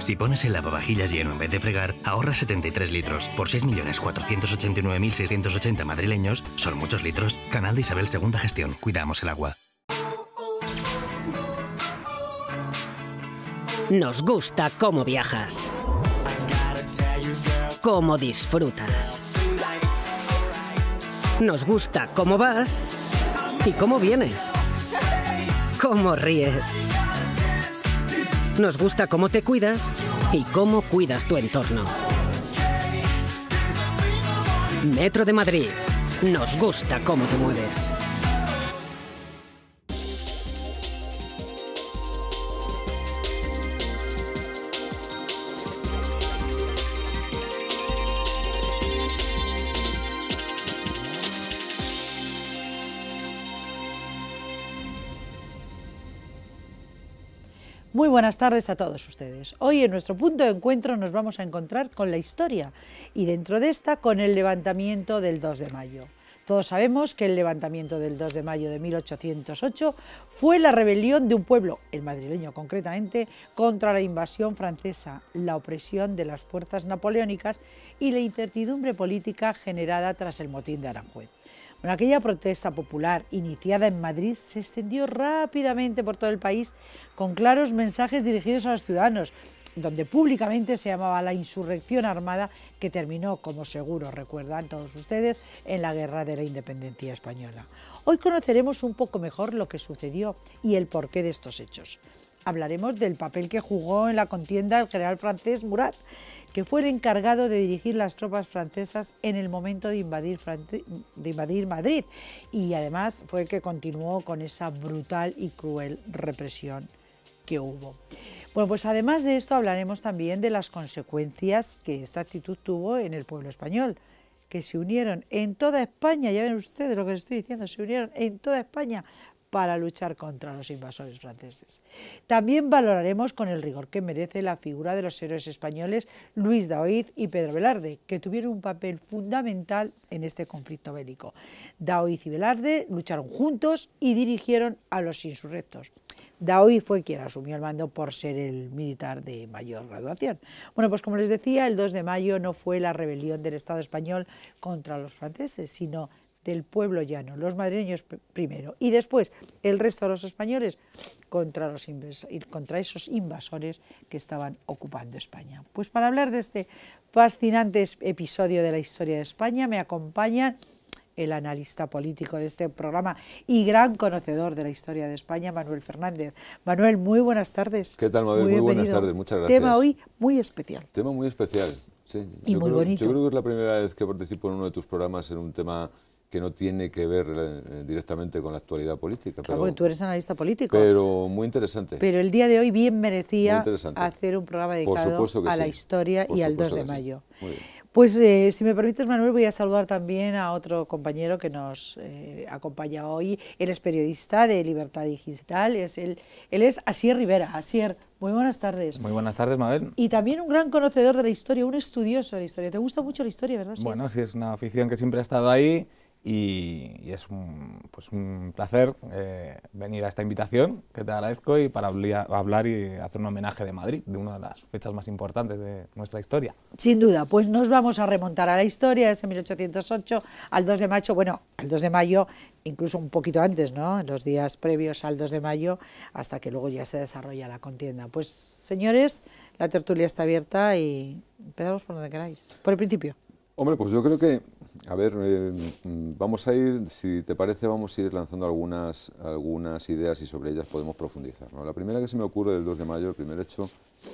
Si pones el lavavajillas lleno en vez de fregar, ahorras 73 litros. Por 6.489.680 madrileños, son muchos litros. Canal de Isabel segunda Gestión. Cuidamos el agua. Nos gusta cómo viajas. Cómo disfrutas. Nos gusta cómo vas y cómo vienes. Cómo ríes nos gusta cómo te cuidas y cómo cuidas tu entorno. Metro de Madrid. Nos gusta cómo te mueves. Muy buenas tardes a todos ustedes. Hoy en nuestro punto de encuentro nos vamos a encontrar con la historia y dentro de esta con el levantamiento del 2 de mayo. Todos sabemos que el levantamiento del 2 de mayo de 1808 fue la rebelión de un pueblo, el madrileño concretamente, contra la invasión francesa, la opresión de las fuerzas napoleónicas y la incertidumbre política generada tras el motín de Aranjuez aquella protesta popular iniciada en Madrid se extendió rápidamente por todo el país con claros mensajes dirigidos a los ciudadanos, donde públicamente se llamaba la insurrección armada que terminó, como seguro recuerdan todos ustedes, en la Guerra de la Independencia Española. Hoy conoceremos un poco mejor lo que sucedió y el porqué de estos hechos. Hablaremos del papel que jugó en la contienda el general francés Murat que fue el encargado de dirigir las tropas francesas en el momento de invadir, de invadir Madrid y además fue el que continuó con esa brutal y cruel represión que hubo. Bueno, pues además de esto hablaremos también de las consecuencias que esta actitud tuvo en el pueblo español, que se unieron en toda España, ya ven ustedes lo que les estoy diciendo, se unieron en toda España para luchar contra los invasores franceses. También valoraremos con el rigor que merece la figura de los héroes españoles Luis daoiz y Pedro Velarde, que tuvieron un papel fundamental en este conflicto bélico. Daoíz y Velarde lucharon juntos y dirigieron a los insurrectos. Daoí fue quien asumió el mando por ser el militar de mayor graduación. Bueno, pues como les decía, el 2 de mayo no fue la rebelión del Estado español contra los franceses, sino del pueblo llano, los madrileños primero, y después el resto de los españoles contra, los contra esos invasores que estaban ocupando España. Pues para hablar de este fascinante episodio de la historia de España me acompaña el analista político de este programa y gran conocedor de la historia de España, Manuel Fernández. Manuel, muy buenas tardes. ¿Qué tal, Manuel? Muy, buenas tardes, muchas gracias. Tema hoy muy especial. Tema muy especial, sí. Y muy bonito. Yo creo que es la primera vez que participo en uno de tus programas en un tema que no tiene que ver eh, directamente con la actualidad política. Claro, porque tú eres analista político. Pero muy interesante. Pero el día de hoy bien merecía hacer un programa dedicado a la historia y al 2 de mayo. Pues eh, si me permites, Manuel, voy a saludar también a otro compañero que nos eh, acompaña hoy. Él es periodista de Libertad Digital, él es Asier Rivera. Asier, muy buenas tardes. Muy buenas tardes, Mabel. Y también un gran conocedor de la historia, un estudioso de la historia. Te gusta mucho la historia, ¿verdad? Bueno, sí, es una afición que siempre ha estado ahí y, es un, pues un placer eh, venir a esta invitación que te agradezco y para hablar y hacer un homenaje de Madrid, de una de las fechas más importantes de nuestra historia. Sin duda, pues nos vamos a remontar a la historia, ese 1808 al 2 de mayo, bueno, al 2 de mayo incluso un poquito antes, ¿no? En los días previos al 2 de mayo, hasta que luego ya se desarrolla la contienda. Pues señores, la tertulia está abierta y empezamos por donde queráis, por el principio. Hombre, pues yo creo que, a ver, eh, mm, vamos a ir, si te parece, vamos a ir lanzando algunas, algunas ideas y sobre ellas podemos profundizar. La primera que se me ocurre del 2 de mayo, el primer hecho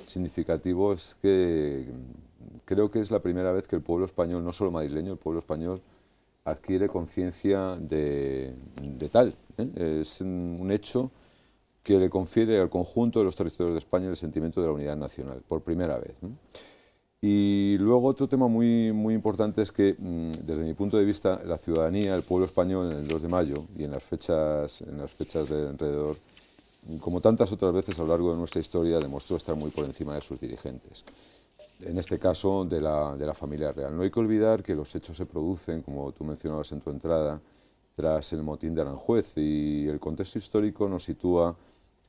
significativo es que mm, creo que es la primera vez que el pueblo español, no solo madrileño, el pueblo español adquiere conciencia de, tal. ¿eh? Es mm, un hecho que le confiere al conjunto de los territorios de España el sentimiento de la unidad nacional, por primera vez. Y luego otro tema muy, importante es que, mm, desde mi punto de vista, la ciudadanía, el pueblo español, en el 2 de mayo y en las fechas, en las fechas de alrededor, como tantas otras veces a lo largo de nuestra historia, demostró estar muy por encima de sus dirigentes. En este caso, de la, de la familia real. No hay que olvidar que los hechos se producen, como tú mencionabas en tu entrada, tras el motín de Aranjuez y el contexto histórico nos sitúa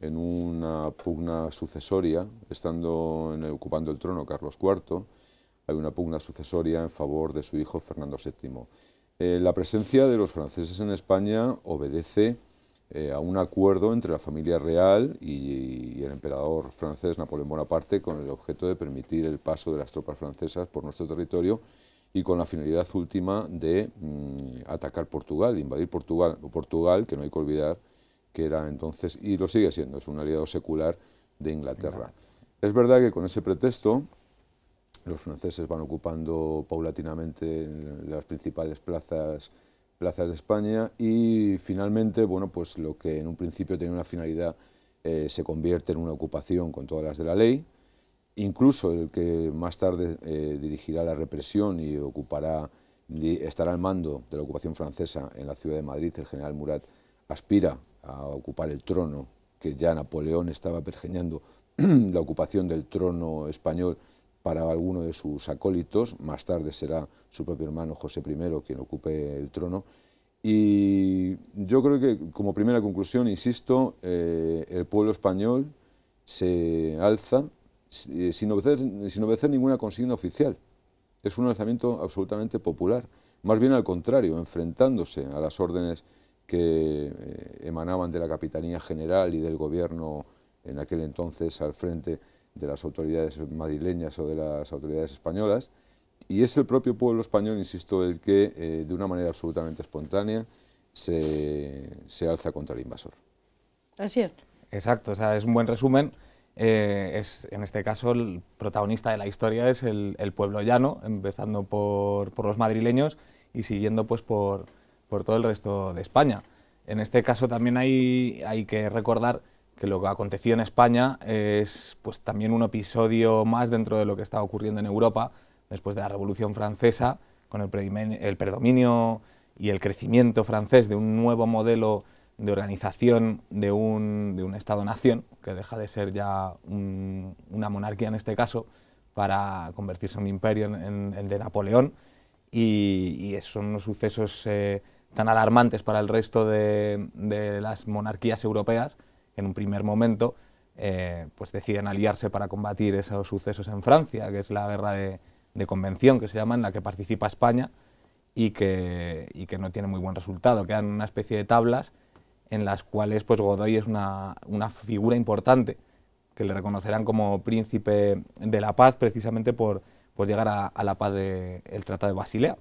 en una pugna sucesoria, estando ocupando el trono Carlos IV, hay una pugna sucesoria en favor de su hijo Fernando VII. Eh, la presencia de los franceses en España obedece eh, a un acuerdo entre la familia real y, el emperador francés Napoleón Bonaparte con el objeto de permitir el paso de las tropas francesas por nuestro territorio y con la finalidad última de mm, atacar Portugal, de invadir Portugal, Portugal, que no hay que olvidar era entonces, y lo sigue siendo, es un aliado secular de Inglaterra. Es verdad que con ese pretexto los franceses van ocupando paulatinamente las principales plazas, plazas de España y finalmente, bueno, pues lo que en un principio tenía una finalidad eh, se convierte en una ocupación con todas las de la ley, incluso el que más tarde eh, dirigirá la represión y ocupará, estará al mando de la ocupación francesa en la ciudad de Madrid, el general Murat, aspira a ocupar el trono, que ya Napoleón estaba pergeñando la ocupación del trono español para alguno de sus acólitos, más tarde será su propio hermano José I quien ocupe el trono. Y yo creo que como primera conclusión, insisto, eh, el pueblo español se alza eh, sin, obedecer, sin obedecer ninguna consigna oficial. Es un alzamiento absolutamente popular, más bien al contrario, enfrentándose a las órdenes que eh, emanaban de la Capitanía General y del gobierno en aquel entonces al frente de las autoridades madrileñas o de las autoridades españolas. Y es el propio pueblo español, insisto, el que eh, de una manera absolutamente espontánea se, alza contra el invasor. Es cierto. Exacto, es un buen resumen. Eh, es, en este caso, el protagonista de la historia es el, pueblo llano, empezando por, por los madrileños y siguiendo pues por, por todo el resto de España. En este caso también hay, hay que recordar que lo que aconteció en España es pues, también un episodio más dentro de lo que estaba ocurriendo en Europa después de la Revolución Francesa, con el, predominio y el crecimiento francés de un nuevo modelo de organización de un, de un Estado-nación, que deja de ser ya una monarquía en este caso, para convertirse en un imperio en, el de Napoleón. Y, son unos sucesos eh, tan alarmantes para el resto de, las monarquías europeas, en un primer momento eh, pues deciden aliarse para combatir esos sucesos en Francia, que es la guerra de, convención que se llama, en la que participa España y que, que no tiene muy buen resultado. Quedan una especie de tablas en las cuales pues, Godoy es una, figura importante, que le reconocerán como príncipe de la paz precisamente por, llegar a, la paz del Tratado de Basilea.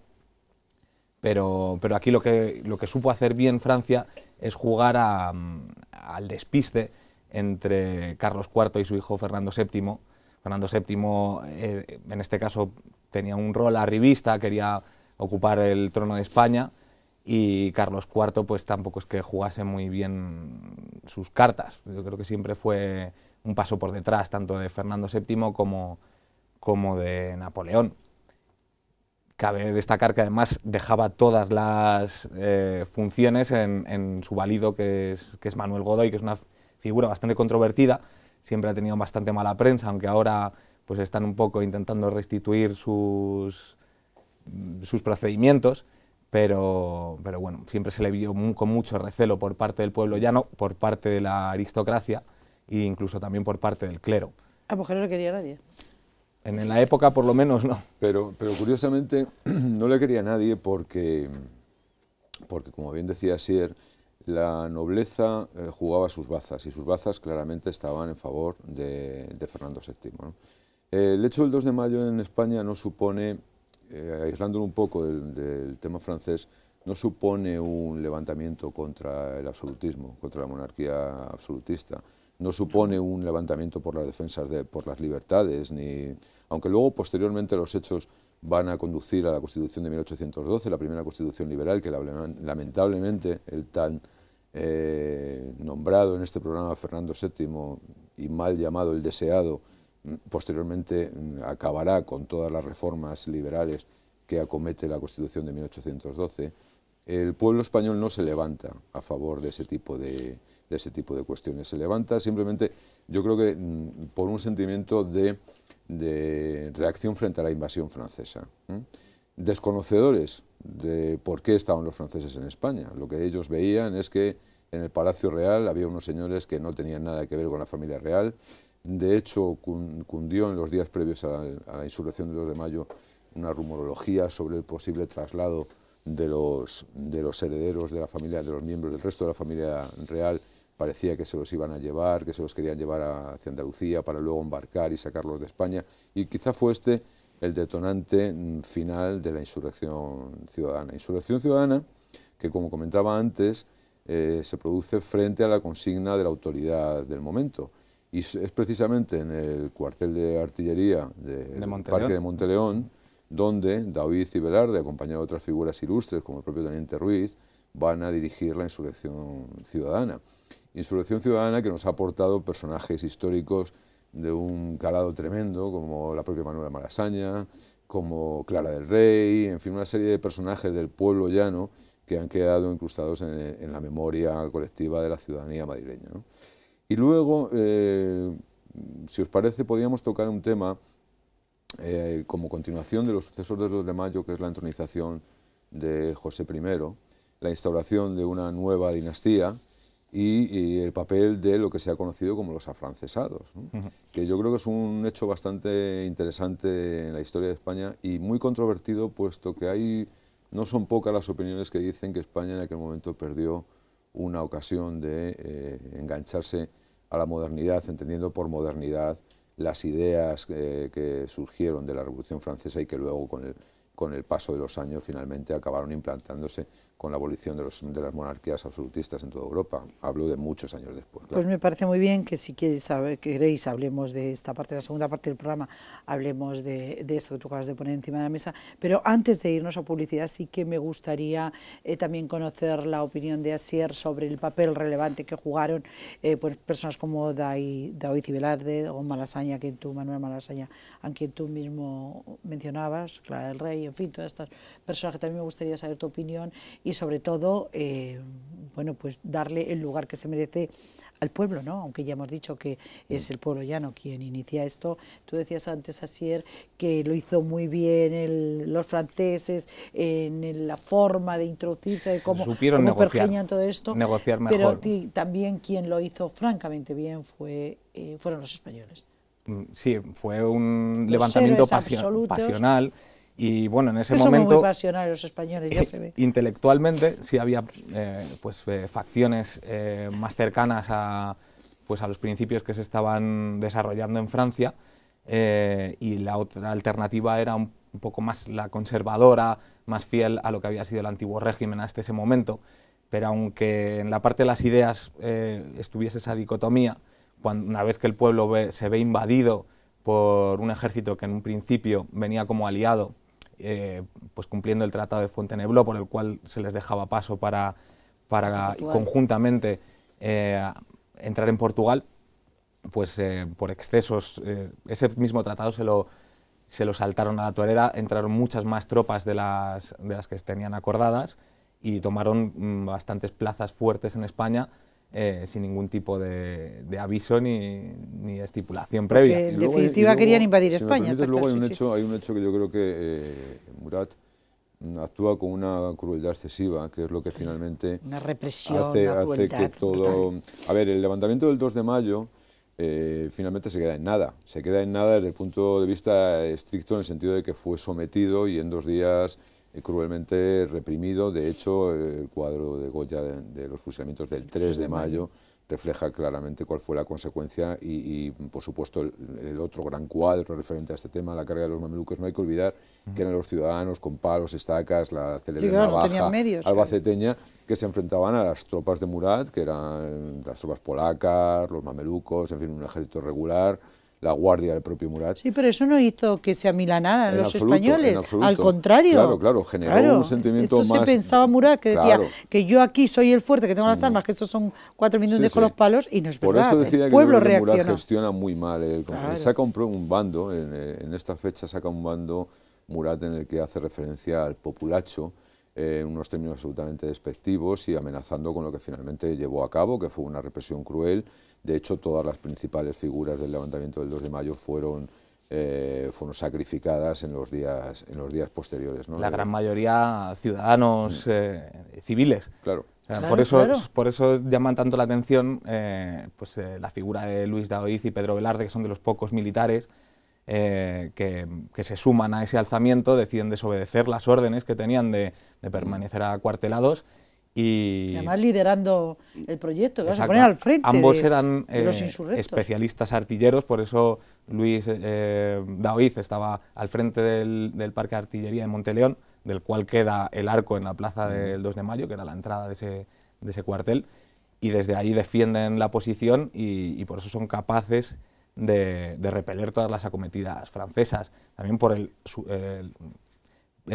Pero, pero aquí lo que, lo que supo hacer bien Francia es jugar mm, al despiste entre Carlos IV y su hijo Fernando VII. Fernando VII, eh, en este caso, tenía un rol arribista, quería ocupar el trono de España y Carlos IV pues tampoco es que jugase muy bien sus cartas. Yo creo que siempre fue un paso por detrás, tanto de Fernando VII como de Napoleón. Cabe destacar que además dejaba todas las eh, funciones en, su valido, que es, que es Manuel Godoy, que es una figura bastante controvertida, siempre ha tenido bastante mala prensa, aunque ahora pues están un poco intentando restituir sus, sus procedimientos, pero, pero bueno, siempre se le vio con mucho recelo por parte del pueblo llano, por parte de la aristocracia e incluso también por parte del clero. A mujer no quería nadie. En la época, por lo menos, no. Pero, curiosamente, no le quería nadie porque, porque, como bien decía Sier, la nobleza eh, jugaba sus bazas y sus bazas claramente estaban en favor de, Fernando VII. el hecho del 2 de mayo en España no supone, eh, aislándolo un poco del tema francés, no supone un levantamiento contra el absolutismo, contra la monarquía absolutista, no supone un levantamiento por las defensas de, por las libertades, ni aunque luego posteriormente los hechos van a conducir a la Constitución de 1812, la primera Constitución liberal que lamentablemente el tan eh, nombrado en este programa Fernando VII y mal llamado el deseado, mm, posteriormente mm, acabará con todas las reformas liberales que acomete la Constitución de 1812 el pueblo español no se levanta a favor de ese tipo de, ese tipo de cuestiones. Se levanta simplemente, yo creo que mm, por un sentimiento de, reacción frente a la invasión francesa. Desconocedores de por qué estaban los franceses en España. Lo que ellos veían es que en el Palacio Real había unos señores que no tenían nada que ver con la familia real. De hecho, cundió en los días previos a la, a la insurrección del 2 de mayo una rumorología sobre el posible traslado de los, de los herederos de la familia, de los miembros del resto de la familia real, parecía que se los iban a llevar, que se los querían llevar hacia Andalucía para luego embarcar y sacarlos de España. Y quizá fue este el detonante mm, final de la insurrección ciudadana. Insurrección ciudadana que, como comentaba antes, eh, se produce frente a la consigna de la autoridad del momento. Y es precisamente en el cuartel de artillería del de Parque de Monteleón, donde David y Velarde, acompañado de otras figuras ilustres como el propio Teniente Ruiz, van a dirigir la insurrección ciudadana. Insurrección ciudadana que nos ha aportado personajes históricos de un calado tremendo, como la propia Manuela Malasaña, como Clara del Rey, en fin, una serie de personajes del pueblo llano que han quedado incrustados en, la memoria colectiva de la ciudadanía madrileña. Y luego, eh, si os parece, podríamos tocar un tema eh, como continuación de los sucesos de 2 de mayo, que es la entronización de José I, la instauración de una nueva dinastía y, el papel de lo que se ha conocido como los afrancesados, que yo creo que es un hecho bastante interesante en la historia de España y muy controvertido, puesto que hay, no son pocas las opiniones que dicen que España en aquel momento perdió una ocasión de eh, engancharse a la modernidad, entendiendo por modernidad las ideas eh, que surgieron de la Revolución Francesa y que luego con el paso de los años finalmente acabaron implantándose con la abolición de, las monarquías absolutistas en toda Europa. Hablo de muchos años después. Pues me parece muy bien que si queréis, queréis hablemos de esta parte, de la segunda parte del programa, hablemos de, esto que tú acabas de poner encima de la mesa. Pero antes de irnos a publicidad, sí que me gustaría eh, también conocer la opinión de Asier sobre el papel relevante que jugaron eh, pues, personas como David Velarde o Malasaña, que tú, Manuel Malasaña, a quien tú mismo mencionabas, Clara del Rey, en fin, todas estas personas que también me gustaría saber tu opinión y sobre todo eh, bueno, pues darle el lugar que se merece al pueblo, ¿no? aunque ya hemos dicho que es mm. el pueblo llano quien inicia esto. Tú decías antes, Asier, que lo hizo muy bien los franceses en, la forma de introducirse, de cómo, Supieron negociar, todo esto, negociar mejor. pero también quien lo hizo francamente bien fue, eh, fueron los españoles. Mm, sí, fue un levantamiento pasional. Y bueno, en ese momento... los españoles, ya eh, se Intelectualmente sí había eh, pues, eh, facciones más cercanas a, pues, a los principios que se estaban desarrollando en Francia y la otra alternativa era un poco más la conservadora, más fiel a lo que había sido el antiguo régimen hasta ese momento. Pero aunque en la parte de las ideas estuviese esa dicotomía, una vez que el pueblo se ve invadido por un ejército que en un principio venía como aliado eh, pues cumpliendo el Tratado de Fontainebleau, por el cual se les dejaba paso para, conjuntamente eh, entrar en Portugal, pues eh, por excesos, ese mismo tratado se lo, saltaron a la torera, entraron muchas más tropas de las, que tenían acordadas y tomaron mm, bastantes plazas fuertes en España, eh, sin ningún tipo de, aviso ni, ni, estipulación previa. en definitiva querían invadir España. luego hay, un hecho, que yo creo que eh, Murat mm, actúa con una crueldad excesiva, que es lo que finalmente una represión, hace, que todo... A ver, el levantamiento del 2 de mayo eh, finalmente se queda en nada. Se queda en nada desde el punto de vista estricto, en el sentido de que fue sometido y en dos días eh, cruelmente reprimido. De hecho, el cuadro de Goya de, los fusilamientos del 3 de mayo refleja claramente cuál fue la consecuencia y, por supuesto, el, otro gran cuadro referente a este tema, la carga de los mamelucos. No hay que olvidar que eran los ciudadanos con palos, estacas, la celebridad medios, albaceteña, que se enfrentaban a las tropas de Murat, que eran las tropas polacas, los mamelucos, en fin, un ejército regular la guardia del propio Murat. Sí, pero eso no hizo que se amilanaran los españoles, al contrario. Claro, claro, generó un sentimiento esto más... se pensaba Murat, que decía que yo aquí soy el fuerte, que tengo las armas, que estos son cuatro minutos con los palos, y no es Por eso decía el que pueblo Murat gestiona muy mal, él, eh, claro. saca un, bando, en, eh, en, esta fecha saca un bando Murat en el que hace referencia al populacho, en unos términos absolutamente despectivos y amenazando con lo que finalmente llevó a cabo, que fue una represión cruel. De hecho, todas las principales figuras del levantamiento del 2 de mayo fueron eh, fueron sacrificadas en los días, en los días posteriores. La gran mayoría ciudadanos mm. eh, civiles. Claro. por, eso, por eso llaman tanto la atención eh, pues, la figura de Luis Daoiz y Pedro Velarde, que son de los pocos militares eh, que, se suman a ese alzamiento, deciden desobedecer las órdenes que tenían de, permanecer mm. acuartelados y, además liderando el proyecto, que a poner al frente Ambos eran eh, especialistas artilleros, por eso Luis eh, estaba al frente del, Parque de Artillería de Monteleón, del cual queda el arco en la plaza mm. del 2 de mayo, que era la entrada de ese, cuartel, y desde ahí defienden la posición y por eso son capaces de, repeler todas las acometidas francesas, también por el,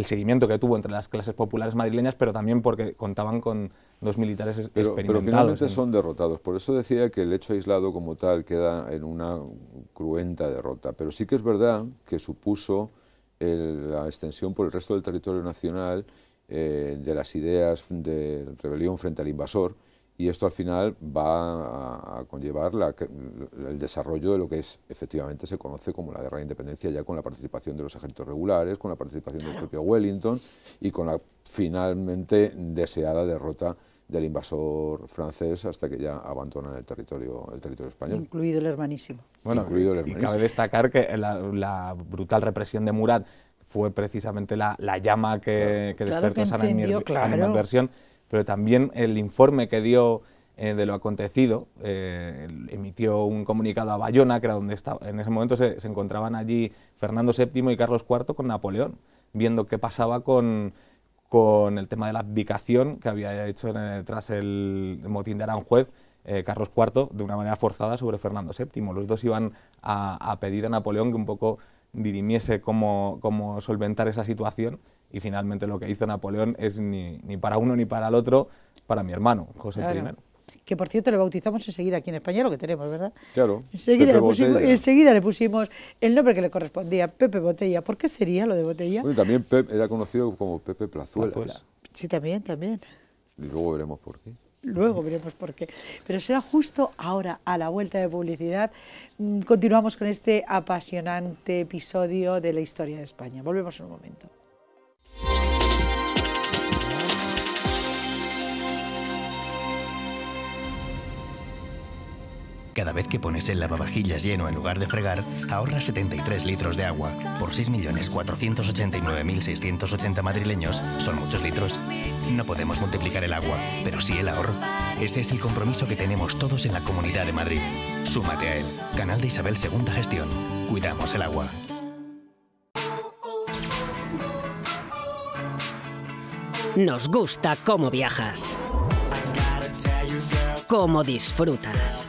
seguimiento que tuvo entre las clases populares madrileñas, pero también porque contaban con dos militares pero, experimentados. Pero finalmente son derrotados, por eso decía que el hecho aislado como tal queda en una cruenta derrota, pero sí que es verdad que supuso la extensión por el resto del territorio nacional eh, de las ideas de rebelión frente al invasor, y esto al final va a, conllevar la, el desarrollo de lo que es efectivamente se conoce como la guerra de independencia, ya con la participación de los ejércitos regulares, con la participación del propio Wellington y con la finalmente deseada derrota del invasor francés hasta que ya abandonan el territorio, el territorio español. Incluido el hermanísimo. Bueno, incluido el hermanísimo. Y cabe destacar que la, brutal represión de Murat fue precisamente la, llama que, despertó claro que en pero también el informe que dio eh, de lo acontecido, eh, emitió un comunicado a Bayona, que era donde estaba, en ese momento se, encontraban allí Fernando VII y Carlos IV con Napoleón, viendo qué pasaba con, el tema de la abdicación que había hecho tras el motín de Aranjuez eh, Carlos IV de una manera forzada sobre Fernando VII. Los dos iban a, pedir a Napoleón que un poco dirimiese cómo, cómo solventar esa situación y finalmente lo que hizo Napoleón es ni, para uno ni para el otro, para mi hermano, José I Que por cierto le bautizamos enseguida aquí en España, lo que tenemos, ¿verdad? Claro. Enseguida le, pusimos, enseguida le, pusimos, el nombre que le correspondía, Pepe Botella. ¿Por qué sería lo de Botella? también era conocido como Pepe Plazuelas. Plazuela. Sí, también, también. Y luego veremos por qué. Luego veremos por qué. Pero será justo ahora, a la vuelta de publicidad, mm, continuamos con este apasionante episodio de la historia de España. Volvemos en un momento. Cada vez que pones el lavavajillas lleno en lugar de fregar, ahorras 73 litros de agua. Por 6.489.680 madrileños, son muchos litros. No podemos multiplicar el agua, pero sí el ahorro. Ese es el compromiso que tenemos todos en la Comunidad de Madrid. Súmate a él. Canal de Isabel Segunda Gestión. Cuidamos el agua. Nos gusta cómo viajas. Cómo disfrutas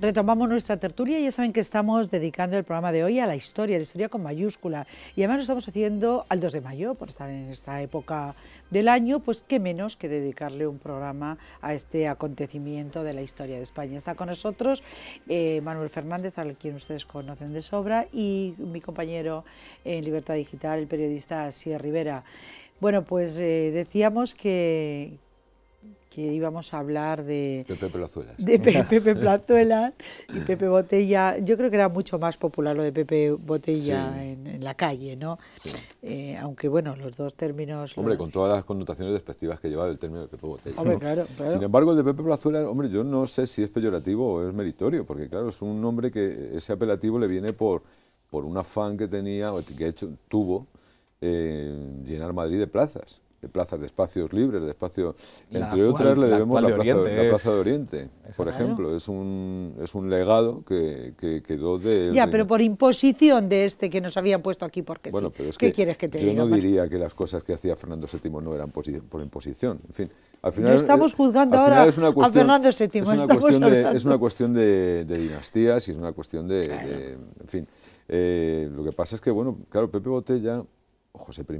Retomamos nuestra tertulia. y Ya saben que estamos dedicando el programa de hoy a la historia, la historia con mayúscula. Y además lo estamos haciendo al 2 de mayo, por estar en esta época del año, pues qué menos que dedicarle un programa a este acontecimiento de la historia de España. Está con nosotros eh, Manuel Fernández, al quien ustedes conocen de sobra, y mi compañero en Libertad Digital, el periodista Sierra Rivera. Bueno, pues eh, decíamos que, que íbamos a hablar de Pepe Plazuela De Pepe, y Pepe Botella. Yo creo que era mucho más popular lo de Pepe Botella en, la calle, ¿no? Eh, aunque bueno, los dos términos... Hombre, con todas las connotaciones despectivas que lleva el término de Pepe Botella. Hombre, Sin embargo, el de Pepe Plazuela, hombre, yo no sé si es peyorativo o es meritorio, porque claro, es un nombre que ese apelativo le viene por, por un afán que tenía, o que tuvo, eh, llenar Madrid de plazas de eh, plazas, de espacios libres, de espacio Entre otras le debemos la, plaza, de Oriente, por ejemplo. Es un, es un legado que, quedó de... Ya, pero por imposición de este que nos habían puesto aquí porque sí. ¿Qué que quieres que te yo diga? Yo no diría que las cosas que hacía Fernando VII no eran por, imposición. En fin, al final... No estamos eh, juzgando ahora a Fernando VII. Es una cuestión, de, es una cuestión de, dinastías y es una cuestión de... en fin, eh, lo que pasa es que, bueno, claro, Pepe Botella, José I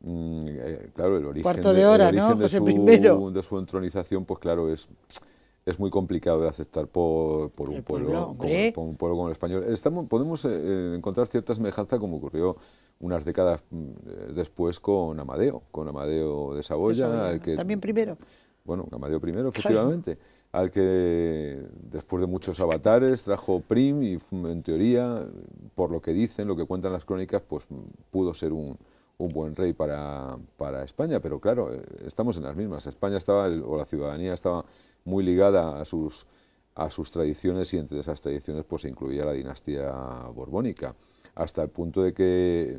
Mm, eh, claro, el origen, Cuarto de, hora, su, entronización, pues claro, es, es muy complicado de aceptar por, un, pueblo, como, el español. Estamos, podemos eh, eh, encontrar cierta semejanza como ocurrió unas décadas mm, después con Amadeo, con Amadeo de Saboya. Al que, También primero. Bueno, Amadeo primero, efectivamente. Al que después de muchos avatares trajo Prim y en teoría, por lo que dicen, lo que cuentan las crónicas, pues pudo ser un, un buen rey para, España, pero claro, eh, estamos en las mismas. España estaba, o la ciudadanía estaba muy ligada a sus, a sus tradiciones y entre esas tradiciones pues, se incluía la dinastía borbónica, hasta el punto de que,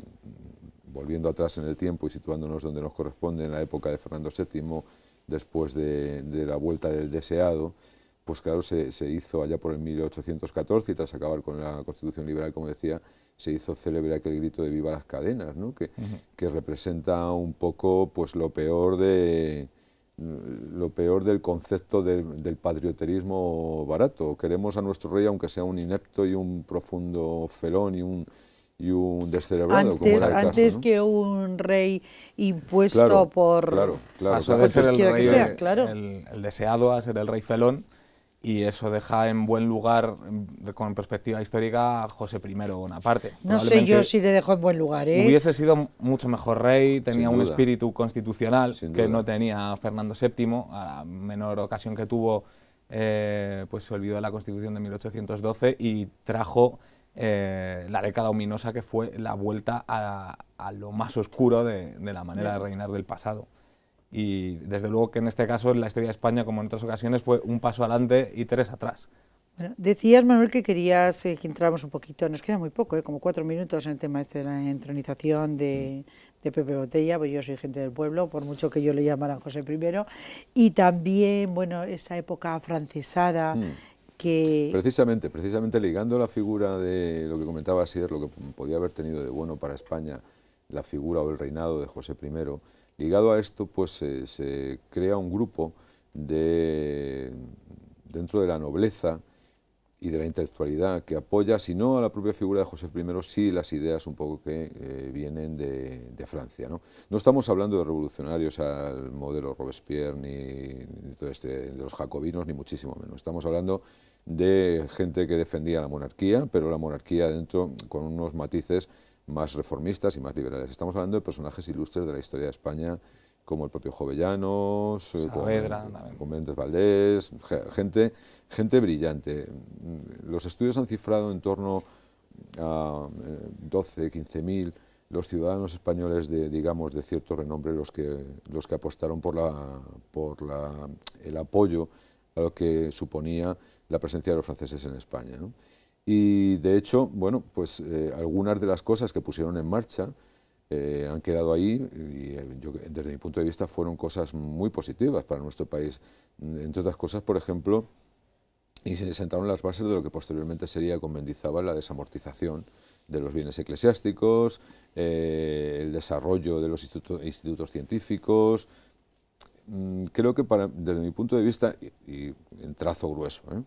volviendo atrás en el tiempo y situándonos donde nos corresponde en la época de Fernando VII, después de, la vuelta del deseado, pues claro, se, se, hizo allá por el 1814 y tras acabar con la Constitución Liberal, como decía, se hizo célebre aquel grito de viva las cadenas, ¿no? que, que representa un poco pues, lo, peor de, lo peor del concepto del patrioterismo barato. Queremos a nuestro rey, aunque sea un inepto y un profundo felón y un, y un descerebrado. Antes, antes que un rey impuesto por... Claro, claro. el, el deseado a ser el rey felón y eso deja en buen lugar, mm, con perspectiva histórica, a José I Bonaparte. No sé yo si le dejó en buen lugar. ¿eh? Hubiese sido mucho mejor rey, tenía un espíritu constitucional que no tenía Fernando VII, a la menor ocasión que tuvo, eh, pues se olvidó la Constitución de 1812 y trajo eh, la década ominosa que fue la vuelta a, lo más oscuro de la manera de reinar del pasado y desde luego que en este caso en la historia de España, como en otras ocasiones, fue un paso adelante y tres atrás. Bueno, decías, Manuel, que querías eh, que entráramos un poquito, nos queda muy poco, eh, como cuatro minutos en el tema este de la entronización mm. de, Pepe Botella, pues yo soy gente del pueblo, por mucho que yo le llamara José I, y también, bueno, esa época francesada mm. que... Precisamente, precisamente ligando la figura de lo que comentaba Sier, lo que podía haber tenido de bueno para España, la figura o el reinado de José I, Ligado a esto, pues se, crea un grupo de, dentro de la nobleza y de la intelectualidad que apoya, si no a la propia figura de José I, sí las ideas un poco que eh, vienen de, Francia. ¿no? estamos hablando de revolucionarios al modelo Robespierre, ni, este, de los jacobinos, ni muchísimo menos. Estamos hablando de gente que defendía la monarquía, pero la monarquía dentro con unos matices más reformistas y más liberales. Estamos hablando de personajes ilustres de la historia de España, como el propio Jovellanos, eh, Saavedra, Valdés, gente, gente brillante. Los estudios han cifrado en torno a 12, eh, 15 mil los ciudadanos españoles de, digamos, de cierto renombre, los que, los que apostaron por, el apoyo a lo que suponía la presencia de los franceses en España. Y de hecho, bueno, pues eh, algunas de las cosas que pusieron en marcha eh, han quedado ahí y eh, desde mi punto de vista fueron cosas muy positivas para nuestro país. Entre otras cosas, por ejemplo, y se sentaron las bases de lo que posteriormente sería con Mendizábal la desamortización de los bienes eclesiásticos, el desarrollo de los institutos, científicos. Mm, creo que para, desde mi punto de vista, y, y en trazo grueso, ¿eh?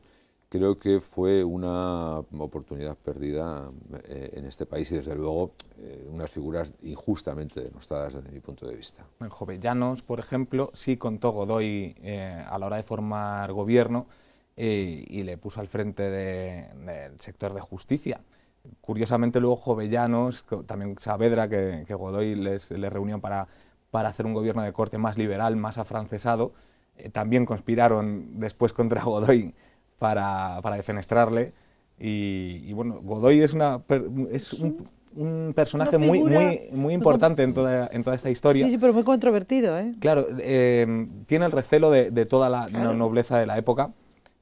creo que fue una oportunidad perdida eh, en este país y desde luego eh, unas figuras injustamente denostadas desde mi punto de vista. En Jovellanos, por ejemplo, sí contó Godoy eh, a la hora de formar gobierno y le puso al frente del sector de justicia. Curiosamente luego Jovellanos, también Saavedra, que, Godoy les, reunió para, para hacer un gobierno de corte más liberal, más afrancesado, también conspiraron después contra Godoy para, para defenestrarle. Y, bueno, Godoy es, una, es un, personaje muy, muy, muy importante en toda, en toda esta historia. Sí, sí, pero muy controvertido. ¿eh? Claro, eh, tiene el recelo de, de toda la nobleza de la época,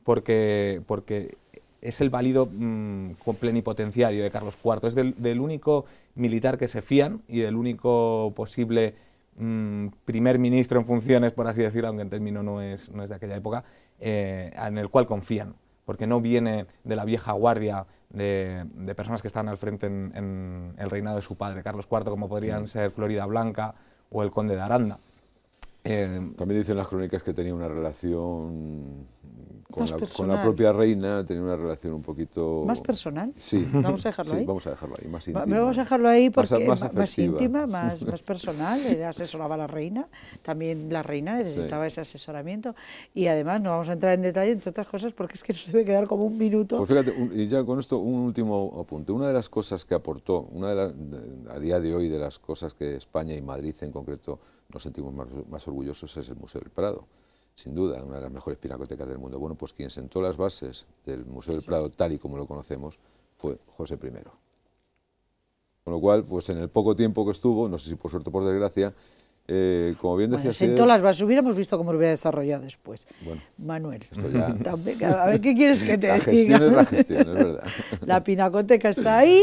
porque, porque es el válido mm, plenipotenciario de Carlos IV, es del, único militar que se fían y del único posible mm, primer ministro en funciones, por así decirlo, aunque en término no es, no es de aquella época, eh, en el cual confían, porque no viene de la vieja guardia de, personas que están al frente en, en, el reinado de su padre, Carlos IV, como podrían ser Florida Blanca o el conde de Aranda. Em, también dicen las crónicas que tenía una relación con la, propia reina, tenía una relación un poquito... ¿Más personal? Sí. Vamos a dejarlo sí, ahí. Vamos a dejarlo ahí, más íntima. vamos a dejarlo ahí porque más, más, íntima, más, personal, asesoraba a la reina, también la reina necesitaba ese asesoramiento y además no vamos a entrar en detalle, entre otras cosas, porque es que nos debe quedar como un minuto. Pues fíjate, y ya con esto un último apunte. Una de las cosas que aportó, una a día de hoy de las cosas que España y Madrid en concreto nos sentimos más, orgullosos es el Museo del Prado. Sin duda, una de las mejores pinacotecas del mundo. Bueno, pues quien sentó las bases del Museo del Prado tal y como lo conocemos fue José I. Con lo cual, pues en el poco tiempo que estuvo, no sé si por suerte o por desgracia, eh, como bien decía... Bueno, las vas hubiéramos visto cómo lo hubiera desarrollado después. Bueno, Manuel, a ver qué quieres que te la diga. Gestión es la gestión, es verdad. La pinacoteca está ahí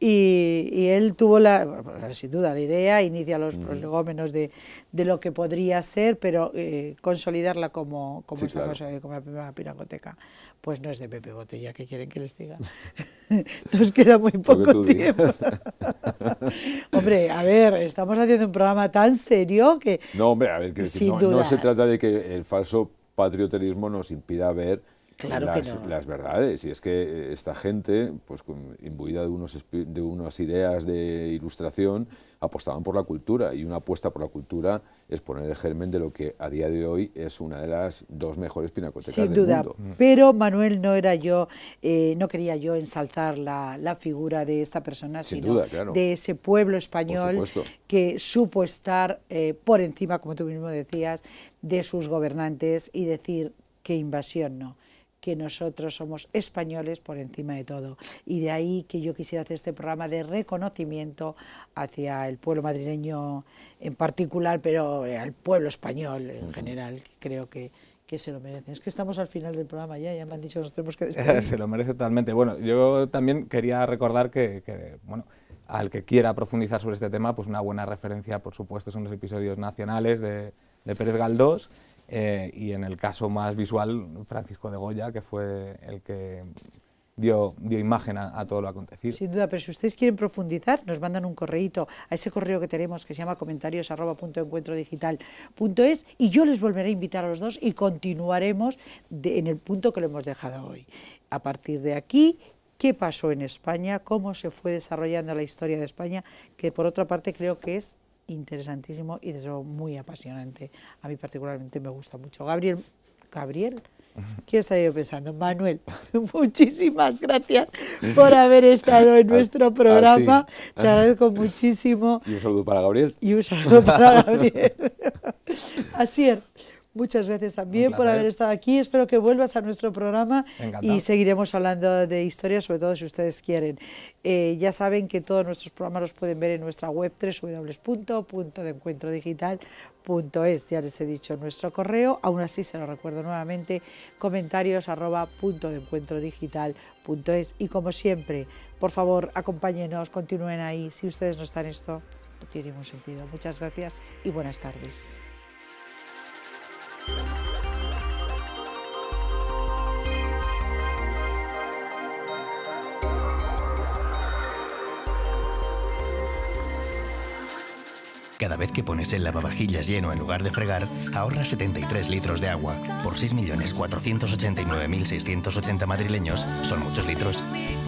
y, él tuvo, la, sin duda, la idea, inicia los prolegómenos de, de, lo que podría ser, pero eh, consolidarla como, como esta cosa, como la primera pinacoteca, pues no es de Pepe Botella, que quieren que les diga. Nos queda muy poco tiempo. Hombre, a ver, estamos haciendo un programa tan serio que... No, hombre, a ver, que no, se trata de que el falso patrioterismo nos impida ver las, verdades. Y es que eh, esta gente, pues imbuida de, unos, de unas ideas de ilustración, apostaban por la cultura. Y una apuesta por la cultura es poner el germen de lo que a día de hoy es una de las dos mejores pinacotecas Sin duda. Pero Manuel no era yo, eh, no quería yo ensalzar la, figura de esta persona, sino de ese pueblo español que supo estar eh, por encima, como tú mismo decías, de sus gobernantes y decir que invasión no que nosotros somos españoles por encima de todo. Y de ahí que yo quisiera hacer este programa de reconocimiento hacia el pueblo madrileño en particular, pero eh, al pueblo español en general, creo que, se lo merecen. Es que estamos al final del programa ya, ya me han dicho nos tenemos que despedir. se lo merece totalmente. Bueno, yo también quería recordar que, bueno, al que quiera profundizar sobre este tema, pues una buena referencia, por supuesto, son los episodios nacionales de, de Pérez Galdós. Eh, y en el caso más visual, Francisco de Goya, que fue el que dio, imagen a, todo lo acontecido. Sin duda, pero si ustedes quieren profundizar, nos mandan un correíto a ese correo que tenemos que se llama comentarios.encuentrodigital.es y yo les volveré a invitar a los dos y continuaremos en el punto que lo hemos dejado hoy. A partir de aquí qué pasó en España, cómo se fue desarrollando la historia de España, que por otra parte creo que es interesantísimo y desde luego muy apasionante. A mí particularmente me gusta mucho. Gabriel, Gabriel, ¿Qué está yo pensando? Manuel, muchísimas gracias por haber estado en ah, nuestro programa. Ah, Te agradezco muchísimo. Y un saludo para Gabriel. Y un saludo para Gabriel. Así es. Muchas gracias también por haber estado aquí. Espero que vuelvas a nuestro programa y seguiremos hablando de historia, sobre todo si ustedes quieren. Eh, ya saben que todos nuestros programas los pueden ver en nuestra web www.deencuentrodigital.es. Ya les he dicho nuestro correo, aún así se lo recuerdo nuevamente, comentarios Y como siempre, por favor, acompáñenos, continúen ahí. Si ustedes no están en esto, no tiene ningún sentido. Muchas gracias y buenas tardes. Cada vez que pones el lavavajillas lleno en lugar de fregar, ahorras 73 litros de agua. Por 6.489.680 madrileños, son muchos litros.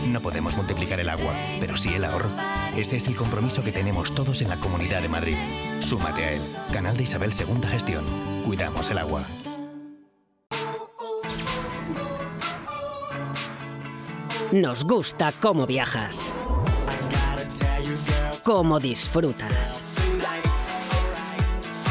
No podemos multiplicar el agua, pero sí el ahorro. Ese es el compromiso que tenemos todos en la Comunidad de Madrid. Súmate a él. Canal de Isabel Segunda Gestión. Cuidamos el agua. Nos gusta cómo viajas. Cómo disfrutas